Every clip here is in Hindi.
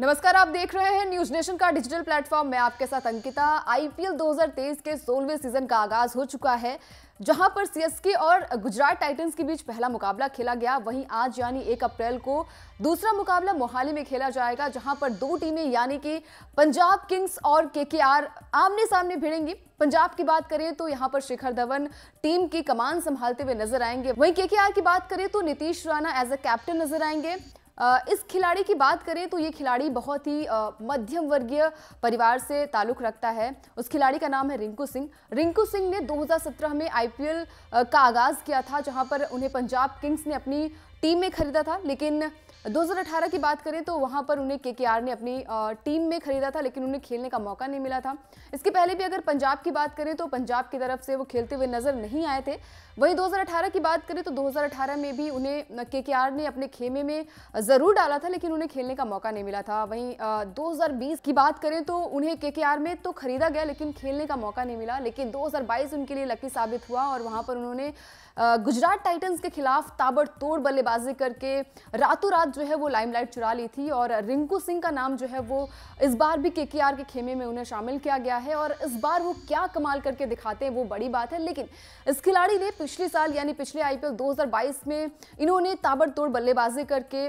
नमस्कार आप देख रहे हैं न्यूज नेशन का डिजिटल प्लेटफॉर्म मैं आपके साथ अंकिता आईपीएल 2023 के सोलवे सीजन का आगाज हो चुका है जहां पर सीएसके और गुजरात टाइटंस के बीच पहला मुकाबला खेला गया वहीं आज यानी एक अप्रैल को दूसरा मुकाबला मोहाली में खेला जाएगा जहां पर दो टीमें यानी कि पंजाब किंग्स और केकेआर आमने सामने भिड़ेंगी पंजाब की बात करें तो यहाँ पर शिखर धवन टीम की कमान संभालते हुए नजर आएंगे वहीं केकेआर की बात करें तो Nitish Rana as a captain नजर आएंगे इस खिलाड़ी की बात करें तो ये खिलाड़ी बहुत ही मध्यम वर्गीय परिवार से ताल्लुक रखता है उस खिलाड़ी का नाम है रिंकू सिंह रिंकू सिंह ने 2017 में आईपीएल का आगाज़ किया था जहां पर उन्हें पंजाब किंग्स ने अपनी टीम में खरीदा था लेकिन 2018 की बात करें तो वहाँ पर उन्हें के ने अपनी टीम में खरीदा था लेकिन उन्हें खेलने का मौका नहीं मिला था इसके पहले भी अगर पंजाब की बात करें तो पंजाब की तरफ से वो खेलते हुए नज़र नहीं आए थे वहीं 2018 की बात करें तो 2018 में भी उन्हें के ने अपने खेमे में ज़रूर डाला था लेकिन उन्हें खेलने का मौका नहीं मिला था वहीं दो की बात करें तो उन्हें के में तो खरीदा गया लेकिन खेलने का मौका नहीं मिला लेकिन दो उनके लिए लकी साबित हुआ और वहाँ पर उन्होंने गुजरात टाइटन्स के खिलाफ ताबड़तोड़ बल्लेबाज साजे करके रातों रात जो है वो लाइमलाइट चुरा ली थी और रिंकू सिंह का नाम जो है वो इस बार भी के के खेमे में उन्हें शामिल किया गया है और इस बार वो क्या कमाल करके दिखाते हैं वो बड़ी बात है लेकिन इस खिलाड़ी ने पिछले साल यानी पिछले आई पी में इन्होंने ताबड़तोड़ बल्लेबाजी करके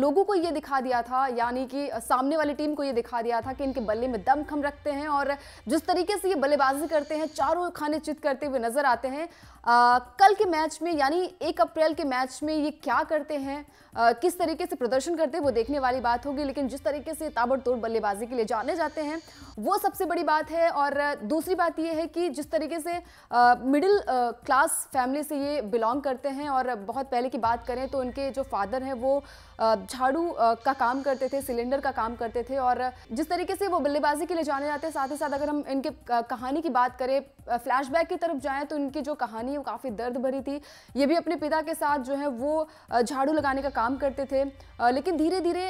लोगों को ये दिखा दिया था यानी कि सामने वाली टीम को ये दिखा दिया था कि इनके बल्ले में दम खम रखते हैं और जिस तरीके से ये बल्लेबाजी करते हैं चारों खाने चित करते हुए नजर आते हैं आ, कल के मैच में यानी एक अप्रैल के मैच में ये क्या करते हैं आ, किस तरीके से प्रदर्शन करते हैं वो देखने वाली बात होगी लेकिन जिस तरीके से ताबड़तोड़ बल्लेबाजी के लिए जाने जाते हैं वो सबसे बड़ी बात है और दूसरी बात ये है कि जिस तरीके से मिडिल क्लास फैमिली से ये बिलोंग करते हैं और बहुत पहले की बात करें तो उनके जो फादर हैं वो झाड़ू का, का काम करते थे सिलेंडर का काम करते थे और जिस तरीके से वो बल्लेबाजी के लिए जाने जाते हैं साथ ही साथ अगर हम इनके कहानी की बात करें फ्लैशबैक की तरफ जाएँ तो इनकी जो कहानी है वो काफ़ी दर्द भरी थी ये भी अपने पिता के साथ जो है वो झाड़ू लगाने का काम करते थे लेकिन धीरे धीरे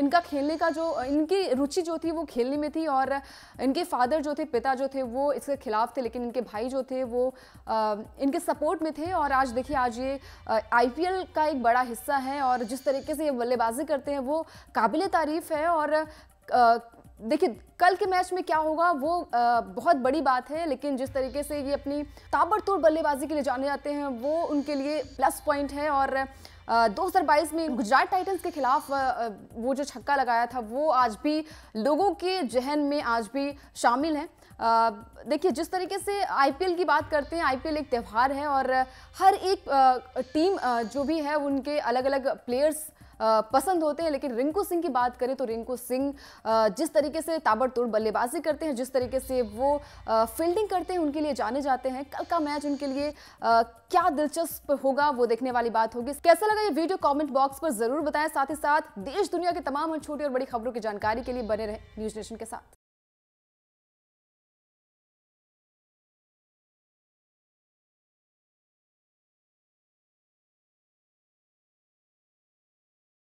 इनका खेलने का जो इनकी रुचि जो थी वो खेलने में थी और इनके फादर जो थे पिता जो थे वो इसके खिलाफ थे लेकिन इनके भाई जो थे वो इनके सपोर्ट में थे और आज देखिए आज ये आई का एक बड़ा हिस्सा है और जिस तरीके से ये बल्लेबाजी करते हैं वो काबिल तारीफ़ है और देखिए कल के मैच में क्या होगा वो आ, बहुत बड़ी बात है लेकिन जिस तरीके से ये अपनी ताबड़तोड़ बल्लेबाजी के लिए जाने जाते हैं वो उनके लिए प्लस पॉइंट है और दो हज़ार बाईस में गुजरात टाइटंस के खिलाफ वो जो छक्का लगाया था वो आज भी लोगों के जहन में आज भी शामिल हैं देखिए जिस तरीके से आईपीएल की बात करते हैं आईपीएल एक त्यौहार है और हर एक टीम जो भी है उनके अलग अलग प्लेयर्स पसंद होते हैं लेकिन रिंकू सिंह की बात करें तो रिंकू सिंह जिस तरीके से ताबड़तोड़ बल्लेबाजी करते हैं जिस तरीके से वो फील्डिंग करते हैं उनके लिए जाने जाते हैं कल का मैच उनके लिए क्या दिलचस्प होगा वो देखने वाली बात होगी कैसा लगा ये वीडियो कॉमेंट बॉक्स पर जरूर बताएं साथ ही साथ देश दुनिया के तमाम छोटी और बड़ी खबरों की जानकारी के लिए बने रहे न्यूज नेशन के साथ